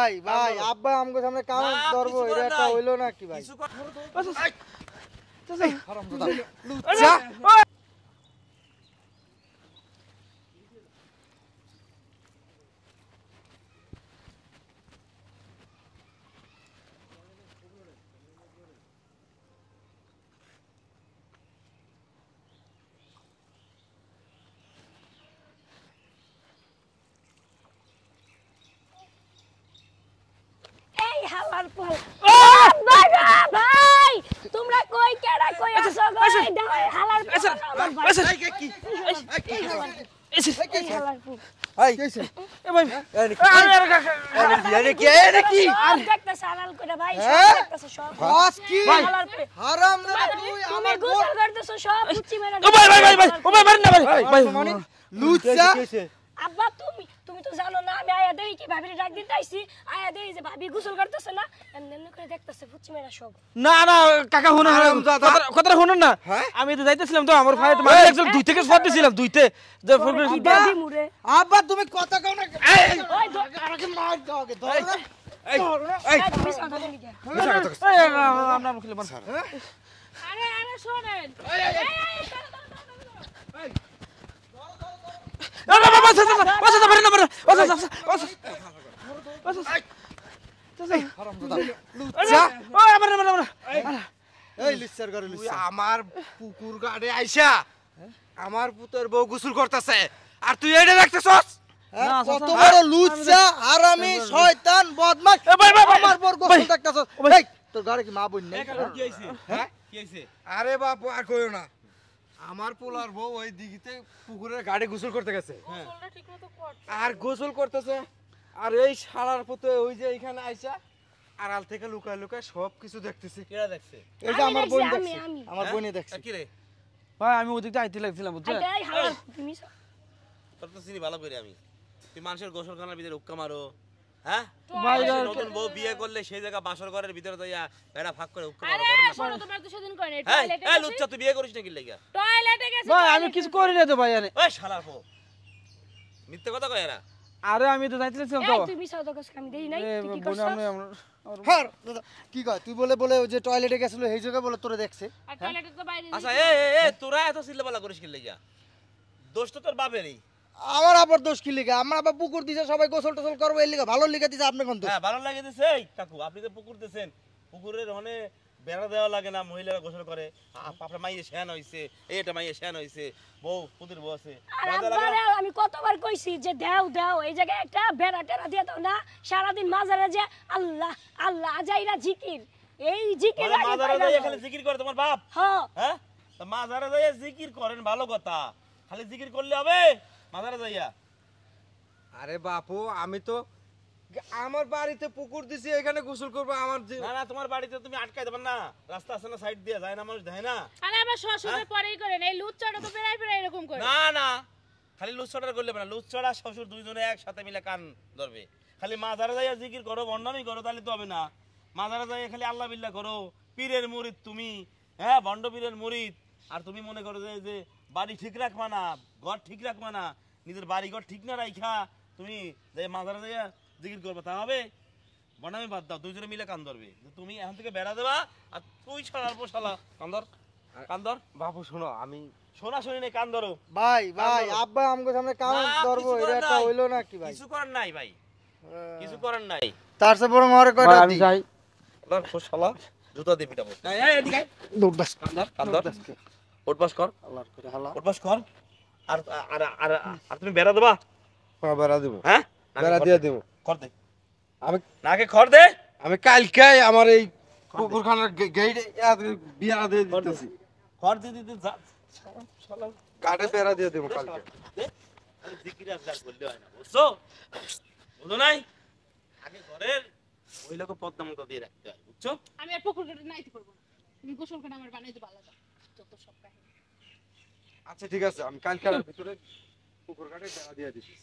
ভাই ভাই আব্বা আমগো সামনে কাম ধরবো এটা একটা হইলো নাকি ভাই ভাই তোমরা কই কেডা আব্বা তুমি জানো না আমি আয়া দেই কি ভাবির ডাক দিন তাইছি আয়া দেই যে ভাবি গোসল করতেছ না এমনি এমনি করে দেখতেছে ফুচমেরা সব না না কাকা হুন কথা শুনুন না আমি তো যাইতেছিলাম তো আমার ভাই মানে একজন দুই থেকে ফট দিছিলাম দুইতে যে ফোন আব্বা তুমি কথা কও না এই আরে মার দাও কে ধর এই এই আমরা মুখে বল আরে আরে এই এই এই আমার আমার পুতের বউ গুসুল করতেছে আর তুই এটা দেখতেছস হ্যাঁ, কত বড় লুচ্চা আরামি শয়তান আমার বর গোসল দেখতেছস তোর কি মা বই হ্যাঁ? আরে বাপ আর কইও না আমার পোলার বউ ওই দিঘিতে পুকুরের গাড়ি গোসল করতে গেছে হ্যাঁ। আর গোসল করতেছে আর এই সারার পথে ওই যে এখানে আইসা আড়াল থেকে লুকায় লুকায় সবকিছু দেখতেছে দেখতেছি কেরা দেখছে এটা আমার বোন দেখছে আমার হ্যাঁ? বোনই দেখছে কি রে ভাই আমি ওদিকে আইতে লাগছিলাম বুঝছো তোর চিনি ভালো করে আমি তুই মানুষের গোসলখানার ভিতরে উক্কা মারো হ্যাঁ? হ্যাঁ। হ্যাঁ, তুই আমি কিছু করি না তো ভাই মিথ্যে কথা কয় আরে আমি তো কি কয় তুই বলে বলে যে টয়লেটে গেছিল সেই জায়গা বলে তোরে দেখছে আচ্ছা এ এ তোরা এত সিলেবালা করিস কি লাগা দোষ তো তোর নেই আমার আবার দোষ কি লিখে আমার আবার পুকুর দিছে সবাই গোসল টোসল করবো এই লিখে ভালো লিখে দিছে আপনি কিন্তু হ্যাঁ ভালো লাগে দিছে এই কাকু আপনি তো পুকুর দিছেন পুকুরের অনে বেড়া দেওয়া লাগে না মহিলারা গোসল করে আপনার মাইয়ে শ্যান হইছে এটা মাইয়ে শ্যান হইছে বউ পুতির বউ আছে আমি কতবার কইছি যে দাও দাও এই জায়গায় একটা বেড়া টেরা দিয়ে দাও না সারাদিন মাজারে যে আল্লাহ আল্লাহ আজাইরা জিকির এই জিকির মাজারে যাই এখানে জিকির করে তোমার বাপ হ্যাঁ হ্যাঁ মাজারে যাই জিকির করেন ভালো কথা খালি জিকির করলে হবে যাইয়া আরে বাপু আমি তো আমার বাড়িতে পুকুর দিছি এখানে গোসল করবো আমার না না তোমার বাড়িতে তুমি আটকাই দেবেন না রাস্তা আছে না সাইড দিয়ে যায় না মানুষ দেয় না আরে আমার শ্বশুরের হ্যাঁ? পরেই করেন এই তো বেড়াই বেড়াই এরকম করে না না খালি লুচ্চাটা করলে না শ্বশুর দুইজনে একসাথে মিলে কান ধরবে খালি মাজারে যাইয়া জিকির করো বন্ডামি করো তাহলে তো হবে না মাজারে যাইয়া খালি আল্লাহ বিল্লাহ করো পীরের মুরিদ তুমি হ্যাঁ বন্ড পীরের মুরিদ আর তুমি মনে করো যে বাড়ি ঠিক রাখবা না ঘর ঠিক রাখবা না নিজের বাড়িঘর ঠিক না রাইখা তুমি মাথার জায়গা করবে তা হবে বনামি বাদ দাও দুজনে মিলে কান ধরবে তুমি এখন থেকে বেড়া দেবা আর তুই ছাড়ার পর শালা কান্দর কান্দর বাপু শোনো আমি শোনা শুনি কান ধরো ভাই ভাই আব্বা সামনে কান ধরবো এটা একটা হইলো না কি ভাই কিছু করার নাই ভাই কিছু করার নাই তার সে বরং কয়টা আমি যাই জুতা দিয়ে পিটাবো এই এদিকে দৌড় কান্দর কান্দর কর আল্লাহর করে হালা কর আর আর আর আর তুমি বেড়া দেবা হ্যাঁ বেড়া দেবো হ্যাঁ দিয়ে দেবো খড় আমি নাকে খড় দে আমি কালকে আমার এই কুকুরখানার গেট বিয়া দিয়ে দিতেছি খড় দিয়ে দিতে কাটে দিয়ে দেবো কালকে বুঝছো বুঝো নাই আগে ঘরের মহিলাকে পদ্মা দিয়ে রাখতে হয় বুঝছো আমি আর পুকুর নাইতে করবো তুমি গোসল করে আমার বানাইতে পারলা যত সব কাহিনী আচ্ছা ঠিক আছে আমি কালকে ভিতরে পুকুর কাটে দিয়ে দিচ্ছি